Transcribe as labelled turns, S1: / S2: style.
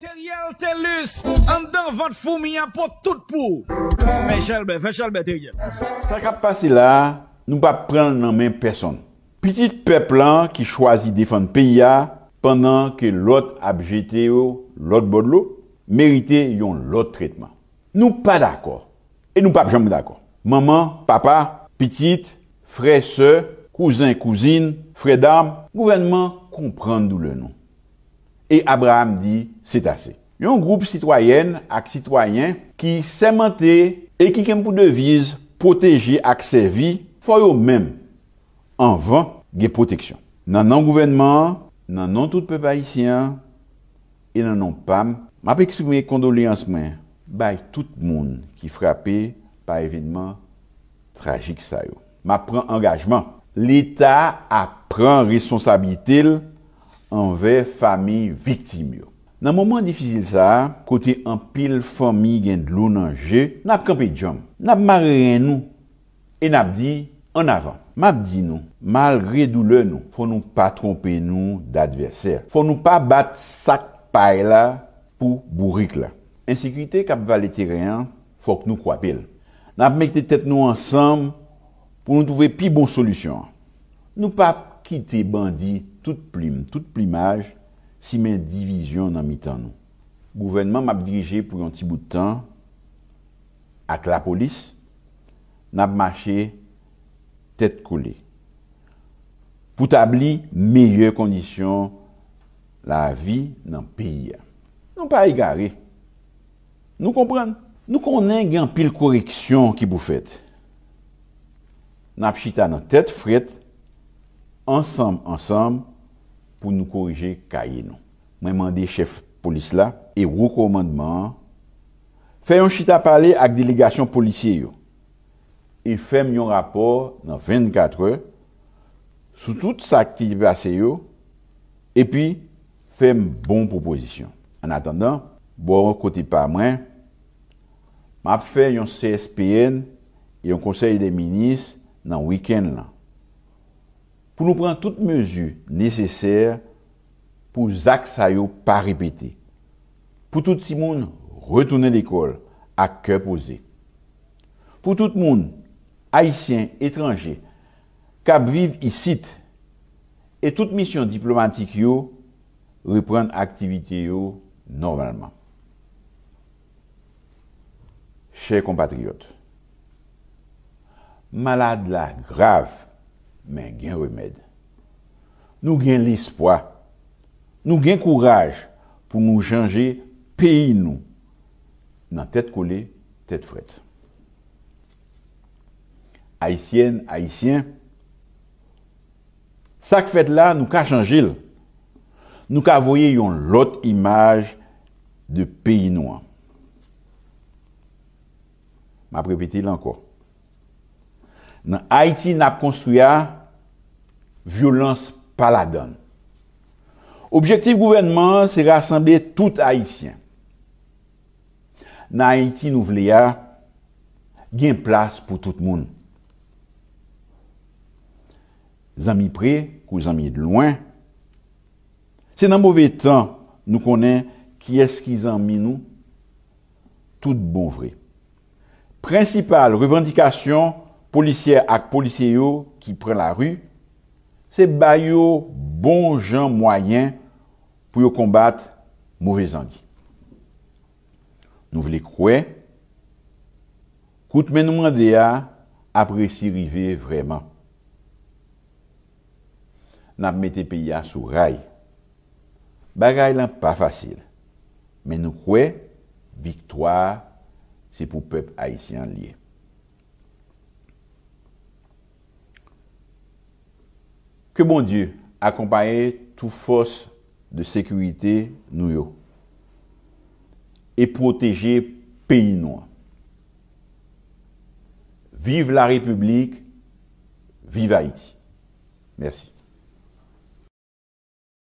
S1: Teriel Telus, en dedans, votre pour tout pour. Ça qui a passé là, nous pas prendre en même personne. Petit peuple qui choisit défendre pays pendant que l'autre abjeté l'autre bodlo, méritait l'autre traitement. Nous pas d'accord. Et nous pas jamais d'accord. Maman, papa, petite, frère, sœur, cousin, cousine, frère d'âme, gouvernement comprend le nom. E Abraham di, se tasè. Yon groupe sitwayen ak sitwayen ki semente e ki kem pou deviz proteje ak sevi fò yo men anvan ge proteksyon. Nan nan gouvenman, nan nan tout pe paisyen e nan nan pam, ma pek si mwen kondole ansmen bay tout moun ki frapè pa evidman trajik sa yo. Ma pran angajman. L'Etat a pran responsabilitèl anve fami viktim yo. Nan mouman difisil sa, kote an pil fami gen dlou nan je, nap kepe djom. Nap mare ren nou, e nap di an avan. Map di nou, mal redou le nou. Fon nou pa trompe nou d'adverser. Fon nou pa bat sak pay la pou bourik la. Ensekirite kap valeti reyan, fok nou kwa pel. Nap mekte tet nou ansam, pou nou touve pi bon solusyon. Nou pa ki te bandi, tout plim, tout plimaj si men divizyon nan mitan nou. Gouvenman map dirije pou yon ti boutan ak la polis nap mache tet kole. Poutabli melye kondisyon la vi nan piya. Nou pa yi gare. Nou kompran. Nou konen gen pil koreksyon ki pou fet. Nap chita nan tet fret ansanm ansanm pou nou korije kaye nou. Mwen mande chef polis la, e wou komandman, fè yon chita pale ak delegasyon polisye yo, e fèm yon rapor nan 24 e, sou tout sa aktivase yo, e pi fèm bon proposisyon. An atandan, bo ren kote pa mwen, mwen ap fè yon CSPN, yon konsey de minis nan wiken lan. pou nou pran tout mezu neseser pou zak sa yo pa repete. Pou tout si moun retoune l'ekol ak ke pose. Pou tout moun haisyen etranje kap vive y sit et tout misyon diplomatik yo repran aktivite yo normalman. Che kompatriot, malade la grav, Men gen remèd, nou gen l'espoi, nou gen kouraj pou nou chanje peyi nou nan tèt kolè, tèt fret. Haitien, Haitien, sak fèt la nou ka chanje l, nou ka voye yon lot imaj de peyi nou an. Ma pripeti l anko. Nan Haïti nap konstouya violans paladon. Objektif gouvenman se rassembler tout Haïtien. Nan Haïti nou vleya gen plas pou tout moun. Zan mi pre, kou zan mi de loin. Se nan mouve tan nou konen ki eski zan mi nou tout bon vre. Principal revendikasyon Polisye ak polisye yo ki pren la ru, se bay yo bon jan mwayen pou yo kombat mouvez an di. Nou vle kwe, kout men nou mwande a apresi rive vreman. Nap mette pe ya sou ray, bagay lan pa fasil, men nou kwe, viktwa se pou pep aisyen liye. Que bon Dieu accompagne toute force de sécurité nous et protéger pays noir. Vive la République, vive Haïti. Merci.